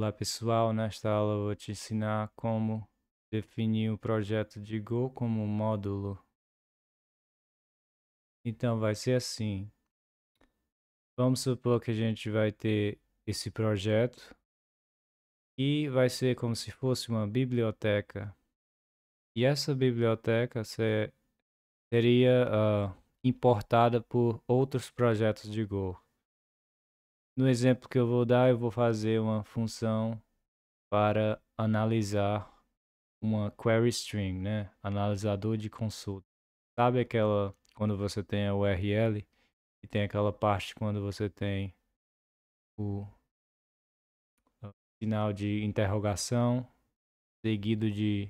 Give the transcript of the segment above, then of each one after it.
Olá pessoal, nesta aula vou te ensinar como definir o projeto de Go como um módulo. Então vai ser assim. Vamos supor que a gente vai ter esse projeto e vai ser como se fosse uma biblioteca. E essa biblioteca ser, seria uh, importada por outros projetos de Go. No exemplo que eu vou dar, eu vou fazer uma função para analisar uma query string, né? Analisador de consulta. Sabe aquela quando você tem a URL e tem aquela parte quando você tem o sinal de interrogação seguido de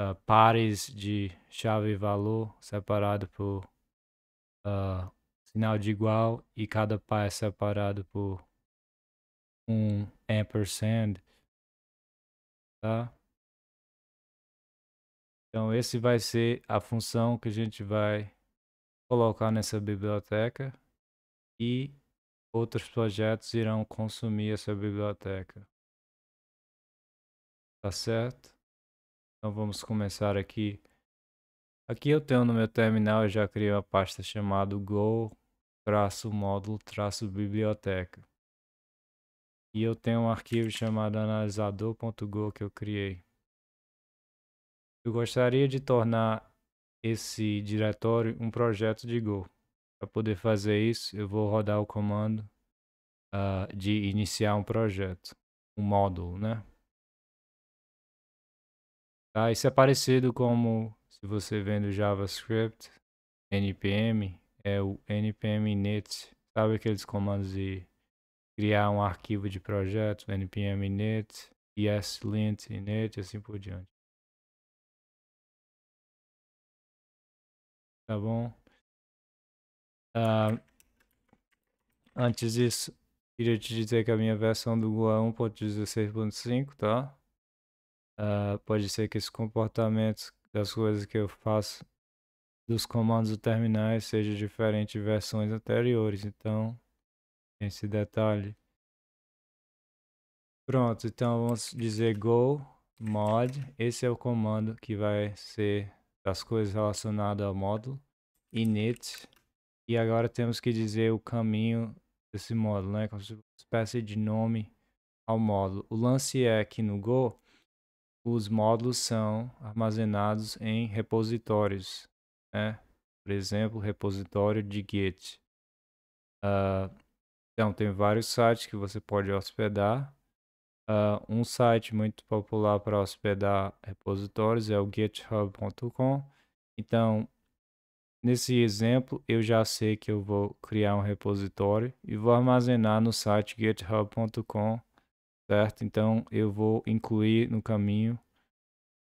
uh, pares de chave e valor separado por ah, sinal de igual e cada par é separado por um ampersand, tá? Então, esse vai ser a função que a gente vai colocar nessa biblioteca e outros projetos irão consumir essa biblioteca. Tá certo? Então, vamos começar aqui. Aqui eu tenho no meu terminal, eu já criei uma pasta chamada go traço módulo, traço biblioteca. E eu tenho um arquivo chamado analisador.go que eu criei. Eu gostaria de tornar esse diretório um projeto de Go. Para poder fazer isso, eu vou rodar o comando uh, de iniciar um projeto, um módulo, né? Tá, isso é parecido como se você vendo JavaScript, NPM, é o npm init, sabe aqueles comandos de criar um arquivo de projeto, npm init, ESLint, init e assim por diante. Tá bom? Uh, antes disso, queria te dizer que a minha versão do Go é 1.16.5, tá? Uh, pode ser que esse comportamento das coisas que eu faço dos comandos do terminais seja diferente de versões anteriores. Então, esse detalhe. Pronto, então vamos dizer go mod. Esse é o comando que vai ser das coisas relacionadas ao módulo. Init. E agora temos que dizer o caminho desse módulo, né? Como uma espécie de nome ao módulo. O lance é que no Go, os módulos são armazenados em repositórios né? Por exemplo, repositório de Git. Uh, então, tem vários sites que você pode hospedar. Uh, um site muito popular para hospedar repositórios é o github.com. Então, nesse exemplo, eu já sei que eu vou criar um repositório e vou armazenar no site github.com, certo? Então, eu vou incluir no caminho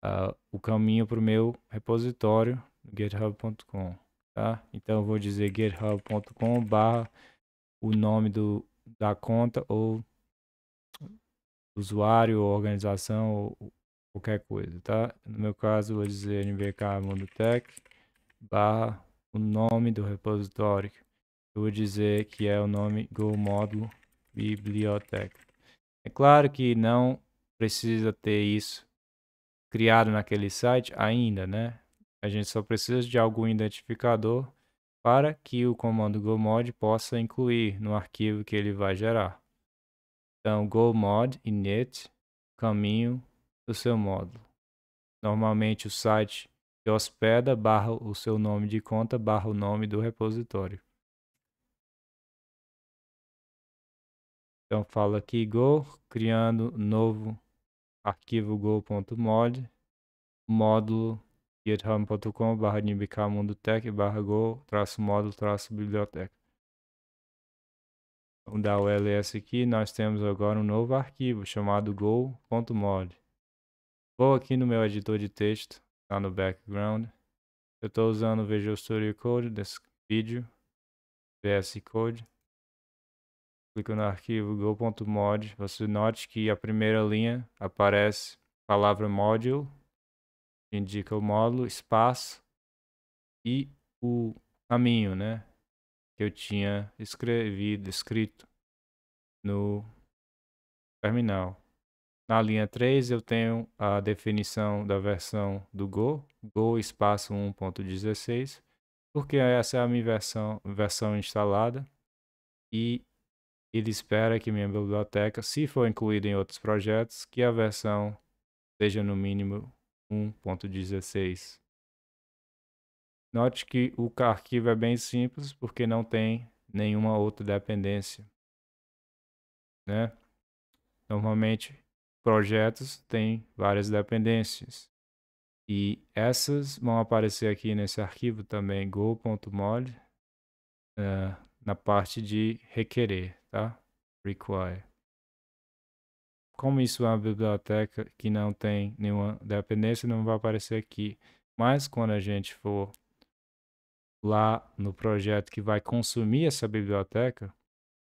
uh, o caminho para o meu repositório github.com, tá? Então eu vou dizer github.com barra o nome do, da conta ou usuário ou organização ou qualquer coisa, tá? No meu caso, vou dizer nbk barra o nome do repositório. Eu vou dizer que é o nome go biblioteca. É claro que não precisa ter isso criado naquele site ainda, né? A gente só precisa de algum identificador para que o comando gomod possa incluir no arquivo que ele vai gerar. Então, gomod init caminho do seu módulo. Normalmente o site que hospeda barra o seu nome de conta barra o nome do repositório. Então fala aqui go, criando novo arquivo go.mod, módulo github.com barra nibkmundotech barra go traço módulo traço biblioteca. Vamos dar o ls aqui, nós temos agora um novo arquivo chamado go.mod. Vou aqui no meu editor de texto, lá tá no background. Eu estou usando o Visual Studio Code desse vídeo, VS Code. Clico no arquivo go.mod, você note que a primeira linha aparece palavra module indica o módulo, espaço e o caminho, né? Que eu tinha escrevido, escrito no terminal. Na linha 3 eu tenho a definição da versão do Go, Go espaço 1.16, porque essa é a minha versão, versão instalada e ele espera que minha biblioteca, se for incluída em outros projetos, que a versão seja no mínimo 1.16. Note que o arquivo é bem simples porque não tem nenhuma outra dependência. Né? Normalmente, projetos têm várias dependências. E essas vão aparecer aqui nesse arquivo também, go.mol, eh, na parte de requerer, tá? Require como isso é uma biblioteca que não tem nenhuma dependência, não vai aparecer aqui. Mas quando a gente for lá no projeto que vai consumir essa biblioteca,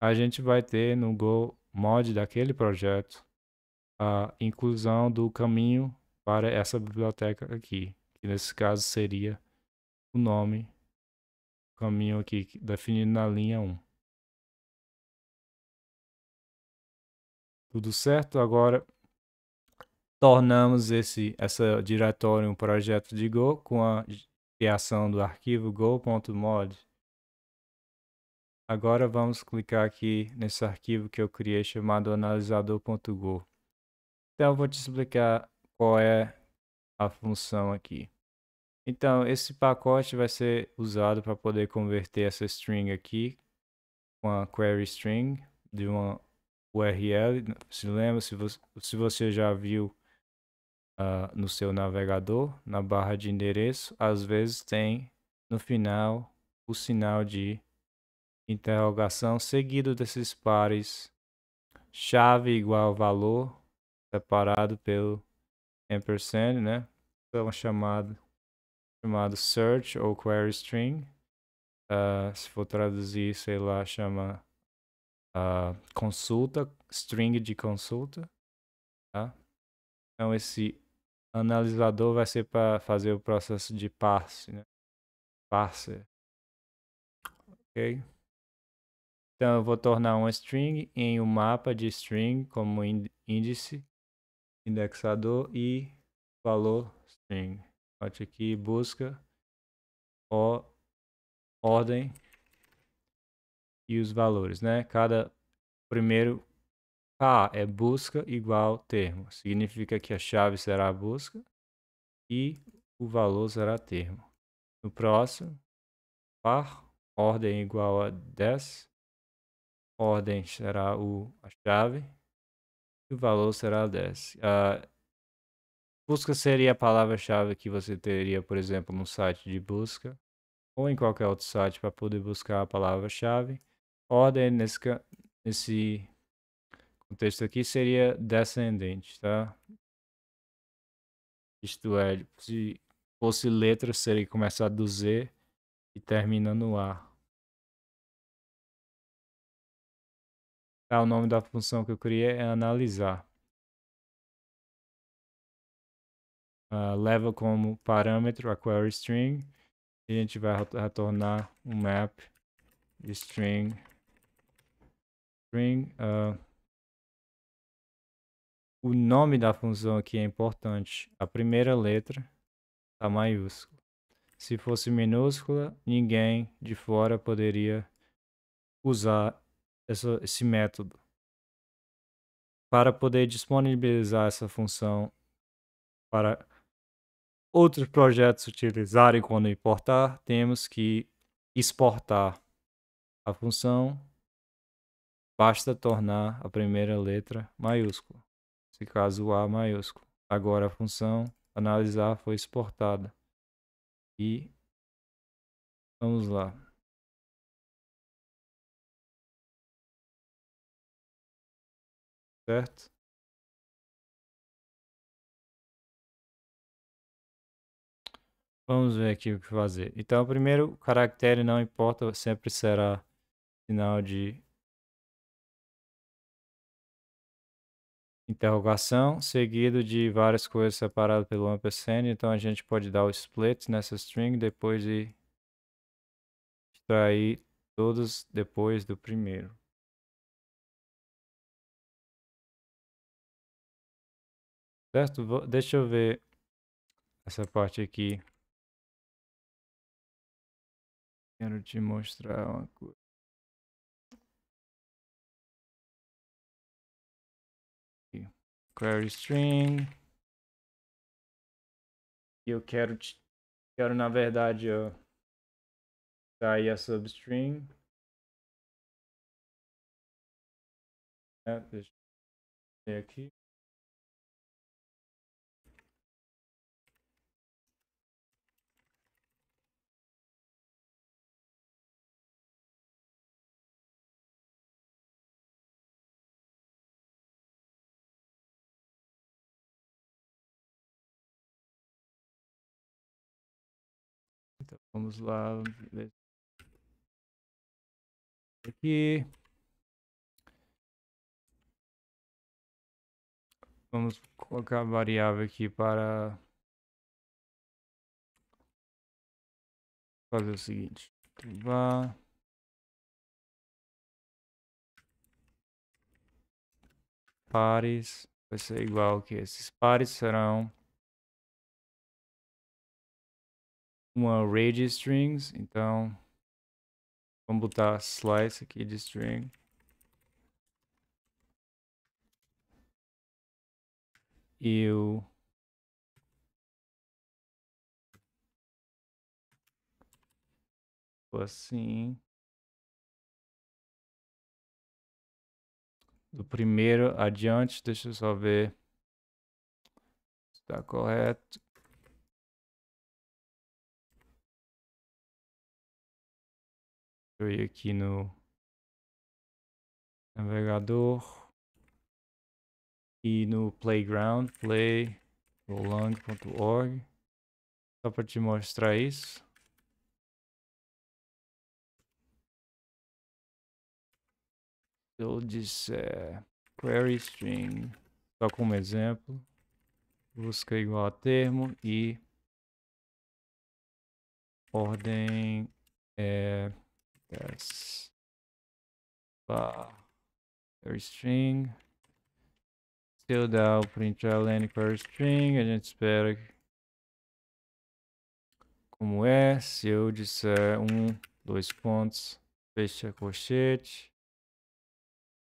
a gente vai ter no Go mod daquele projeto a inclusão do caminho para essa biblioteca aqui, que nesse caso seria o nome, o caminho aqui definido na linha 1. tudo certo. Agora tornamos esse essa diretório um projeto de Go com a criação do arquivo go.mod. Agora vamos clicar aqui nesse arquivo que eu criei chamado analisador.go. Então eu vou te explicar qual é a função aqui. Então esse pacote vai ser usado para poder converter essa string aqui uma query string de uma URL. Né? Se lembra, se você, se você já viu uh, no seu navegador, na barra de endereço, às vezes tem no final o sinal de interrogação seguido desses pares chave igual valor separado pelo ampersand, né? Então, chamado, chamado search ou query string. Uh, se for traduzir, sei lá, chama uh, consulta, string de consulta. Tá? Então esse analisador vai ser para fazer o processo de parse, né? Parser. Ok? Então eu vou tornar um string em um mapa de string como índice, indexador e valor string. Bote aqui busca o, ordem e os valores, né? Cada primeiro K é busca igual termo. Significa que a chave será a busca e o valor será termo. No próximo, par, ordem igual a 10, ordem será o, a chave e o valor será 10. A busca seria a palavra-chave que você teria, por exemplo, no site de busca ou em qualquer outro site para poder buscar a palavra-chave ordem nesse, nesse contexto aqui seria descendente, tá? Isto é, se fosse letra, seria começar do Z e termina no A. Tá, o nome da função que eu criei é analisar. Uh, leva como parâmetro a query string e a gente vai retornar um map de string string. Uh, o nome da função aqui é importante. A primeira letra está maiúscula. Se fosse minúscula, ninguém de fora poderia usar essa, esse método. Para poder disponibilizar essa função para outros projetos utilizarem quando importar, temos que exportar a função Basta tornar a primeira letra maiúscula, se caso A maiúsculo. Agora a função analisar foi exportada. E vamos lá. Certo? Vamos ver aqui o que fazer. Então, o primeiro, caractere não importa, sempre será sinal de interrogação, seguido de várias coisas separadas pelo ampersand. Então a gente pode dar o split nessa string depois de extrair todos depois do primeiro. Certo? Vou, deixa eu ver essa parte aqui. Quero te mostrar uma coisa. query string. E eu quero, quero na verdade, ó, dar aí a substring. É, deixa eu ver aqui. Vamos lá. ver. Aqui. Vamos colocar a variável aqui para fazer o seguinte. Vá. Pares vai ser igual que esses pares serão uma array de strings, então vamos botar slice aqui de string. E o tipo assim do primeiro adiante, deixa eu só ver está correto. Deixa eu ir aqui no navegador e no playground, playgolang.org, só para te mostrar isso. Se eu disser é, query string, só como exemplo, busca igual a termo e ordem é, Yes. Pá. Your string. Still dá o println ln string. A gente espera como é. Se eu disser um, dois pontos, fecha colchete.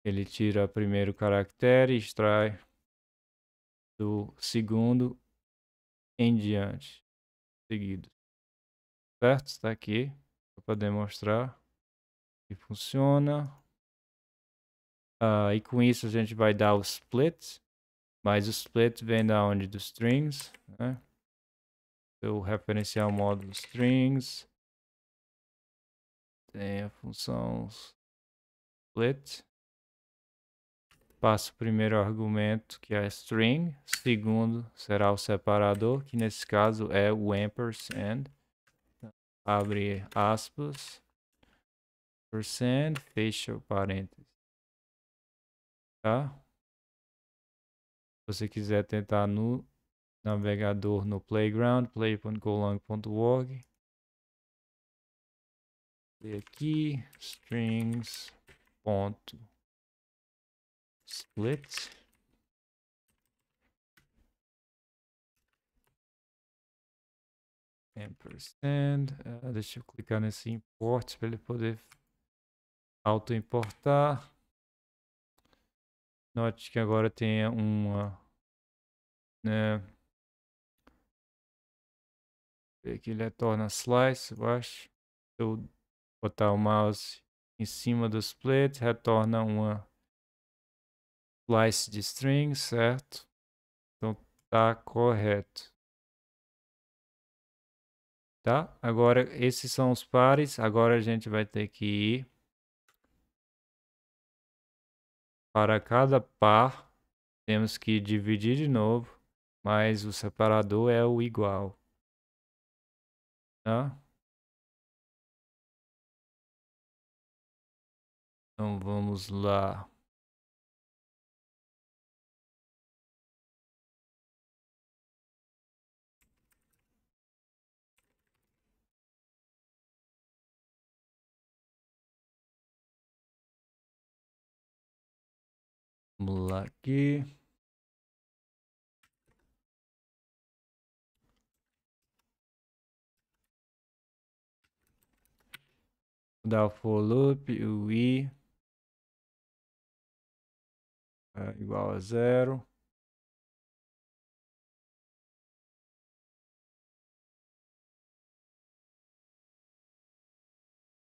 Ele tira o primeiro caractere e extrai do segundo em diante, seguido. Certo? Está aqui para demonstrar que funciona. Uh, e com isso a gente vai dar o split. Mas o split vem da onde? Dos strings, né? Eu referenciar o módulo strings. Tem a função split. Passo o primeiro argumento, que é string. Segundo será o separador, que nesse caso é o ampersand. Abre aspas percent fecha parênteses. Tá? Se você quiser tentar no navegador no playground, play.golong.org. E aqui, strings ponto split ampersand. Uh, deixa eu clicar nesse import para ele poder autoimportar. Note que agora tem uma, né? Que ele retorna slice, eu acho. Se eu botar o mouse em cima do split, retorna uma slice de string, certo? Então tá correto. Tá? Agora esses são os pares. Agora a gente vai ter que ir Para cada par, temos que dividir de novo, mas o separador é o igual. Tá? Então vamos lá. Vamos lá aqui. Dá o for loop, o i é igual a zero.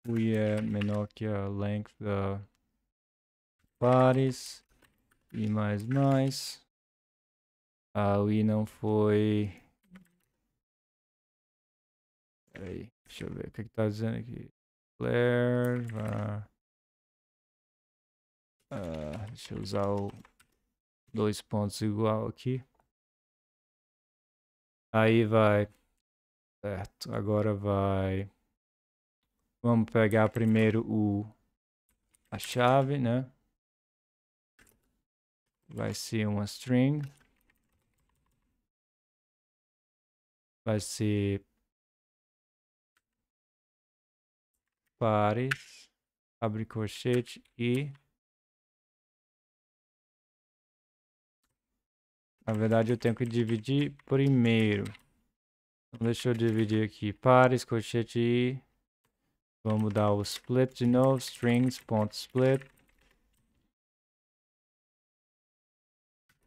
O i é menor que a length da pares. E mais, mais. A Wii não foi... Peraí, deixa eu ver o que que tá dizendo aqui. Flare, ah, deixa eu usar o dois pontos igual aqui. Aí vai. Certo, agora vai. Vamos pegar primeiro o a chave, né? vai ser uma string, vai ser pares, abre colchete e na verdade eu tenho que dividir primeiro. Então, deixa eu dividir aqui pares, colchete e vamos dar o split de novo, strings.split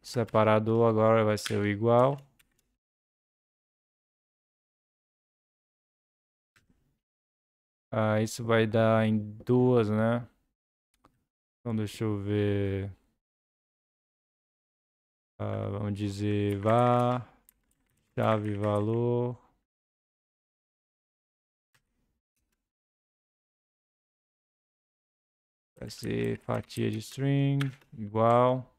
Separador agora vai ser o igual. Ah, isso vai dar em duas, né? Então deixa eu ver. Ah, vamos dizer vá, chave valor. Vai ser fatia de string igual.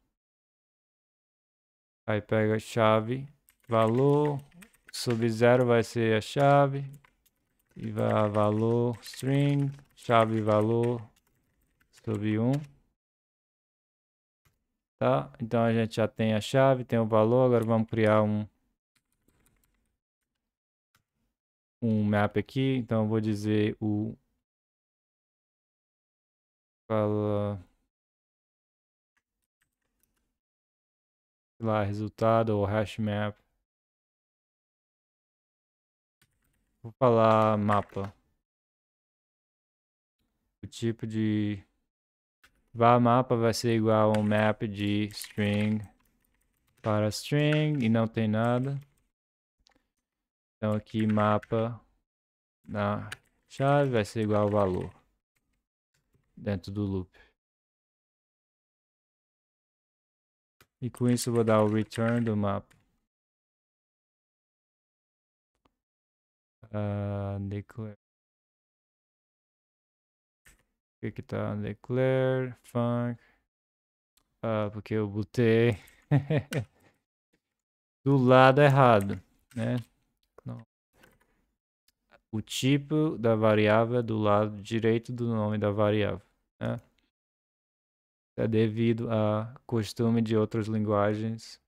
Aí pega chave, valor, sub-zero vai ser a chave. E vai valor, string, chave, valor, sub-1. Tá? Então a gente já tem a chave, tem o valor. Agora vamos criar um, um map aqui. Então eu vou dizer o... Fala... sei lá, resultado ou hash map. Vou falar mapa. O tipo de var mapa vai ser igual a um map de string para string e não tem nada. Então aqui mapa na chave vai ser igual ao valor dentro do loop. E com isso vou dar o return do mapa. Uh, declare. O que está tá? Declare, func. Ah, porque eu botei do lado errado, né? O tipo da variável é do lado direito do nome da variável, né? é devido a costume de outras linguagens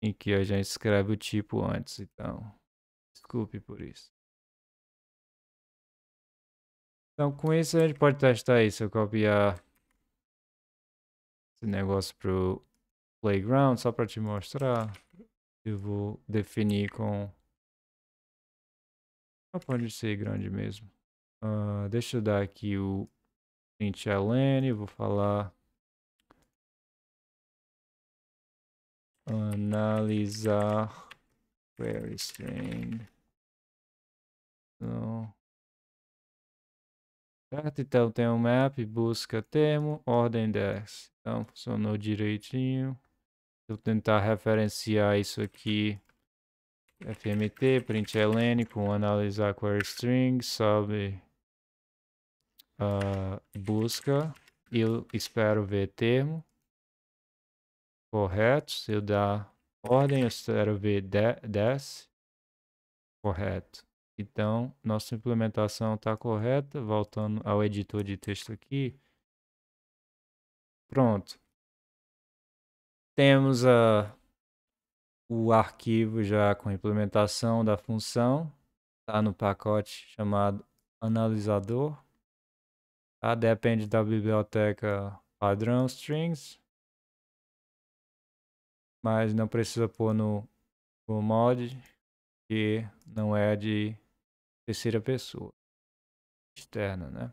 em que a gente escreve o tipo antes, então desculpe por isso. Então com isso a gente pode testar isso, eu copiar esse negócio pro playground só para te mostrar. Eu vou definir com Não pode ser grande mesmo. Uh, deixa eu dar aqui o print ln, vou falar Analisar query string. Não. Certo, então tem um map, busca termo, ordem 10. Então funcionou direitinho. Vou tentar referenciar isso aqui. FMT, println com analisar query string, sobe uh, busca e espero ver termo. Correto. Se eu dar ordem, eu quero ver 10. desce. Correto. Então, nossa implementação está correta. Voltando ao editor de texto aqui. Pronto. Temos a, o arquivo já com a implementação da função. Está no pacote chamado analisador. Tá, depende da biblioteca padrão strings mas não precisa pôr no, no mod, que não é de terceira pessoa externa, né?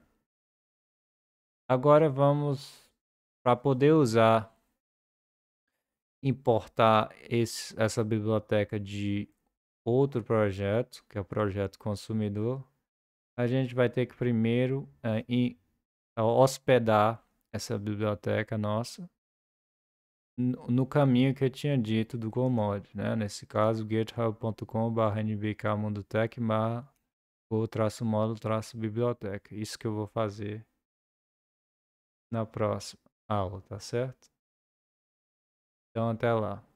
Agora vamos para poder usar importar esse, essa biblioteca de outro projeto, que é o projeto consumidor, a gente vai ter que primeiro é, hospedar essa biblioteca nossa no caminho que eu tinha dito do Gomod, né? Nesse caso, github.com/nbkmundotech ou traço módulo traço biblioteca. Isso que eu vou fazer na próxima aula, tá certo? Então até lá.